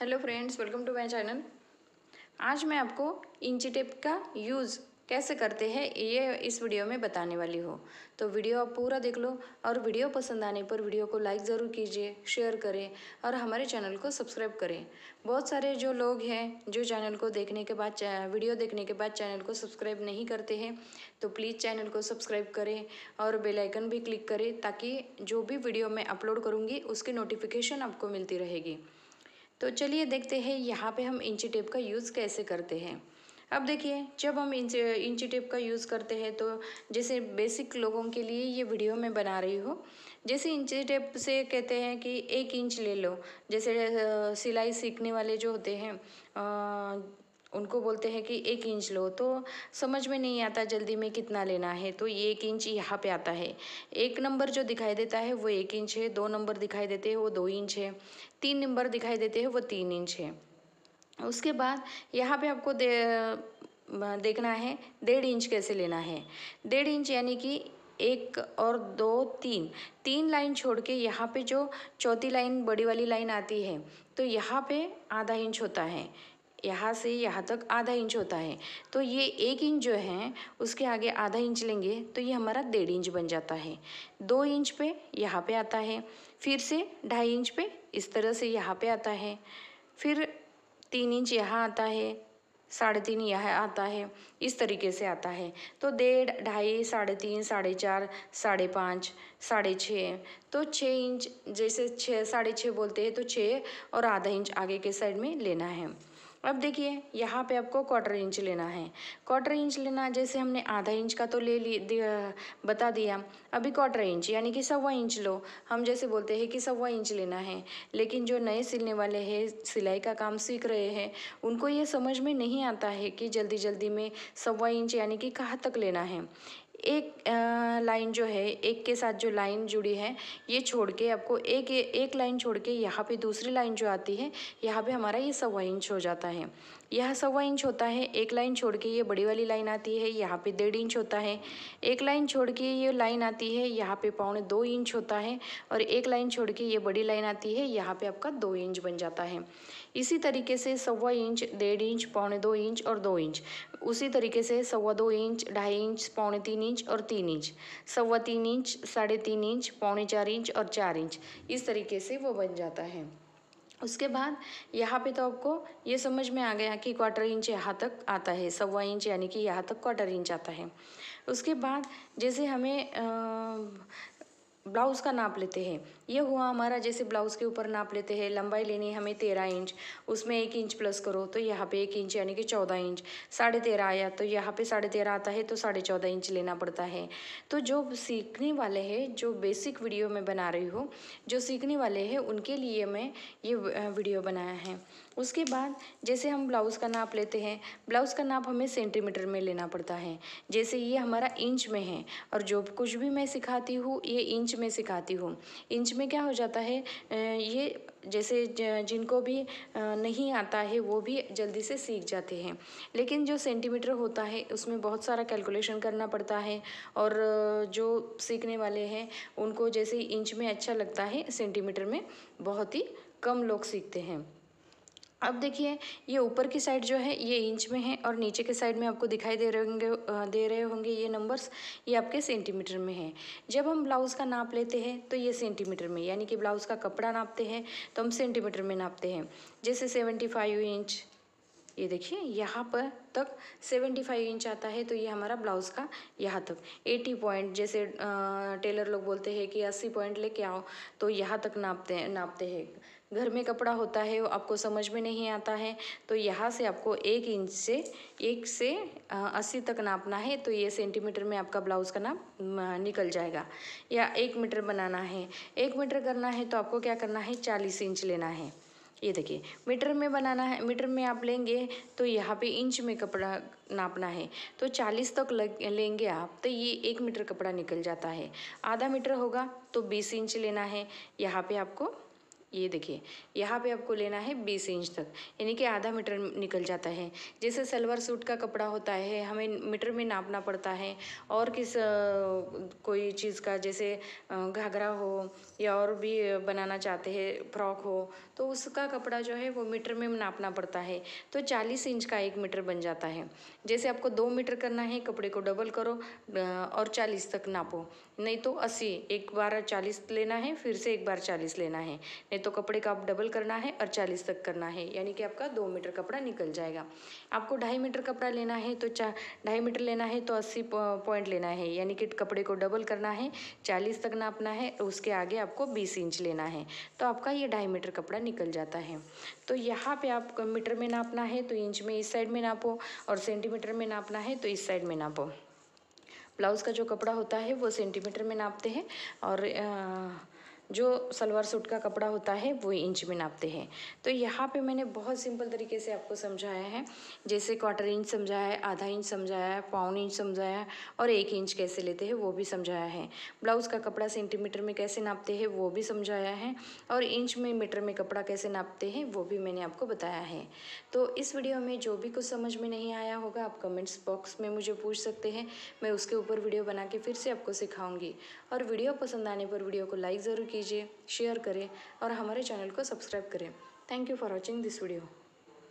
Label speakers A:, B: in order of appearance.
A: hello friends welcome to my channel आज मैं आपको इंची टेप का यूज़ कैसे करते हैं ये इस वीडियो में बताने वाली हूँ तो वीडियो आप पूरा देख लो और वीडियो पसंद आने पर वीडियो को लाइक ज़रूर कीजिए शेयर करें और हमारे चैनल को सब्सक्राइब करें बहुत सारे जो लोग हैं जो चैनल को देखने के बाद वीडियो देखने के बाद चैनल को सब्सक्राइब नहीं करते हैं तो प्लीज़ चैनल को सब्सक्राइब करें और बेलाइकन भी क्लिक करें ताकि जो भी वीडियो मैं अपलोड करूँगी उसकी नोटिफिकेशन आपको मिलती रहेगी तो चलिए देखते हैं यहाँ पे हम इंची टेप का यूज़ कैसे करते हैं अब देखिए जब हम इंच इंची टेप का यूज़ करते हैं तो जैसे बेसिक लोगों के लिए ये वीडियो मैं बना रही हूँ जैसे इंची टेप से कहते हैं कि एक इंच ले लो जैसे सिलाई सीखने वाले जो होते हैं उनको बोलते हैं कि एक इंच लो तो समझ में नहीं आता जल्दी में कितना लेना है तो ये एक इंच यहाँ पे आता है एक नंबर जो दिखाई देता है वो एक इंच है दो नंबर दिखाई देते हैं वो दो इंच है तीन नंबर दिखाई देते हैं वो तीन इंच है उसके बाद यहाँ पे आपको दे देखना है डेढ़ इंच कैसे लेना है डेढ़ इंच यानी कि एक और दो तीन तीन लाइन छोड़ के यहाँ पर जो चौथी लाइन बड़ी वाली लाइन आती है तो यहाँ पर आधा इंच होता है यहाँ से यहाँ तक आधा इंच होता है तो ये एक इंच जो है उसके आगे आधा इंच लेंगे तो ये हमारा डेढ़ इंच बन जाता है दो इंच पे यहाँ पे आता है फिर से ढाई इंच पे इस तरह से यहाँ पे आता है फिर तीन इंच यहाँ आता है साढ़े तीन यह आता है इस तरीके से आता है तो डेढ़ ढाई साढ़े तीन साढ़े चार साढ़े पाँच साढ़े छः तो छः इंच जैसे छः साढ़े छः बोलते हैं तो छः और आधा इंच आगे के साइड में लेना है अब देखिए यहाँ पे आपको क्वार्टर इंच लेना है क्वार्टर इंच लेना जैसे हमने आधा इंच का तो ले लिया बता दिया अभी क्वार्टर इंच यानी कि सवा इंच लो हम जैसे बोलते हैं कि सवा इंच लेना है लेकिन जो नए सिलने वाले हैं सिलाई का काम सीख रहे हैं उनको ये समझ में नहीं आता है कि जल्दी जल्दी में सवा इंच यानी कि कहाँ तक लेना है एक लाइन जो है एक के साथ जो लाइन जुड़ी है ये छोड़ के आपको एक एक लाइन छोड़ के यहाँ पे दूसरी लाइन जो आती है यहाँ पे हमारा ये सवा इंच हो जाता है यह सवा इंच होता है एक लाइन छोड़ के ये बड़ी वाली लाइन आती है यहाँ पे डेढ़ इंच होता है एक लाइन छोड़ के ये लाइन आती है यहाँ पे पौने दो इंच होता है और एक लाइन छोड़ के ये बड़ी लाइन आती है यहाँ पे आपका दो इंच बन जाता है इसी तरीके से सवा इंच डेढ़ इंच पौने दो इंच और दो इंच उसी तरीके से सवा दो इंच ढाई इंच पौने तीन इंच और तीन इंच सवा तीन इंच साढ़े तीन इंच पौने चार इंच और चार इंच इस तरीके से वो बन जाता है उसके बाद यहाँ पे तो आपको ये समझ में आ गया कि क्वार्टर इंच यहाँ तक आता है सवा इंच यानी कि यहाँ तक क्वार्टर इंच आता है उसके बाद जैसे हमें ब्लाउज़ का नाप लेते हैं ये हुआ हमारा जैसे ब्लाउज़ के ऊपर नाप लेते हैं लंबाई लेनी है हमें तेरह इंच उसमें एक इंच प्लस करो तो यहाँ पे एक इंच यानी कि चौदह इंच साढ़े तेरह आया तो यहाँ पे साढ़े तेरह आता है तो साढ़े चौदह इंच लेना पड़ता है तो जो सीखने वाले हैं जो बेसिक वीडियो मैं बना रही हूँ जो सीखने वाले हैं उनके लिए मैं ये वीडियो बनाया है उसके बाद जैसे हम ब्लाउज़ का नाप लेते हैं ब्लाउज़ का नाप हमें सेंटीमीटर में लेना पड़ता है जैसे ये हमारा इंच में है और जो कुछ भी मैं सिखाती हूँ ये इंच में सिखाती हूँ इंच में क्या हो जाता है ये जैसे जिनको भी नहीं आता है वो भी जल्दी से सीख जाते हैं लेकिन जो सेंटीमीटर होता है उसमें बहुत सारा कैलकुलेशन करना पड़ता है और जो सीखने वाले हैं उनको जैसे इंच में अच्छा लगता है सेंटीमीटर में बहुत ही कम लोग सीखते हैं अब देखिए ये ऊपर की साइड जो है ये इंच में है और नीचे के साइड में आपको दिखाई दे रहे होंगे दे रहे होंगे ये नंबर्स ये आपके सेंटीमीटर में है जब हम ब्लाउज़ का नाप लेते हैं तो ये सेंटीमीटर में यानी कि ब्लाउज़ का कपड़ा नापते हैं तो हम सेंटीमीटर में नापते हैं जैसे सेवेंटी फाइव इंच ये देखिए यहाँ पर तक सेवेंटी फाइव इंच आता है तो ये हमारा ब्लाउज़ का यहाँ तक एटी पॉइंट जैसे टेलर लोग बोलते हैं कि अस्सी पॉइंट लेके आओ तो यहाँ तक नापते हैं नापते हैं घर में कपड़ा होता है वो आपको समझ में नहीं आता है तो यहाँ से आपको एक इंच से एक से अस्सी तक नापना है तो ये सेंटीमीटर में आपका ब्लाउज़ का नाप निकल जाएगा या एक मीटर बनाना है एक मीटर करना है तो आपको क्या करना है चालीस इंच लेना है ये देखिए मीटर में बनाना है मीटर में आप लेंगे तो यहाँ पे इंच में कपड़ा नापना है तो चालीस तक लग लेंगे आप तो ये एक मीटर कपड़ा निकल जाता है आधा मीटर होगा तो बीस इंच लेना है यहाँ पे आपको ये देखिए यहाँ पे आपको लेना है बीस इंच तक यानी कि आधा मीटर निकल जाता है जैसे सलवार सूट का कपड़ा होता है हमें मीटर में नापना पड़ता है और किस कोई चीज़ का जैसे घाघरा हो या और भी बनाना चाहते हैं फ्रॉक हो तो उसका कपड़ा जो है वो मीटर में नापना पड़ता है तो चालीस इंच का एक मीटर बन जाता है जैसे आपको दो मीटर करना है कपड़े को डबल करो और चालीस तक नापो नहीं तो अस्सी एक बार चालीस लेना है फिर से एक बार चालीस लेना है नहीं तो कपड़े का आप डबल करना है और चालीस तक करना है यानी कि आपका दो मीटर कपड़ा निकल जाएगा आपको ढाई मीटर कपड़ा लेना है तो चा ढाई मीटर लेना है तो अस्सी पॉइंट लेना है यानी कि कपड़े को डबल करना है चालीस तक नापना है उसके आगे आपको बीस इंच लेना है तो आपका ये ढाई मीटर कपड़ा निकल जाता है तो यहाँ पर आप मीटर में नापना है तो इंच में इस साइड में नापो और सेंटीमीटर में नापना है तो इस साइड में नापो ब्लाउज़ का जो कपड़ा होता है वो सेंटीमीटर में नापते हैं और आ, जो सलवार सूट का कपड़ा होता है वो इंच में नापते हैं तो यहाँ पे मैंने बहुत सिंपल तरीके से आपको समझाया है जैसे क्वार्टर इंच समझाया है आधा इंच समझाया है पाउन इंच समझाया है और एक इंच कैसे लेते हैं वो भी समझाया है ब्लाउज़ का कपड़ा सेंटीमीटर में कैसे नापते हैं वो भी समझाया है और इंच में मीटर में कपड़ा कैसे नापते हैं वो भी मैंने आपको बताया है तो इस वीडियो में जो भी कुछ समझ में नहीं आया होगा आप कमेंट्स बॉक्स में मुझे पूछ सकते हैं मैं उसके ऊपर वीडियो बना के फिर से आपको सिखाऊंगी और वीडियो पसंद आने पर वीडियो को लाइक ज़रूर कीजिए शेयर करें और हमारे चैनल को सब्सक्राइब करें thank you for watching this video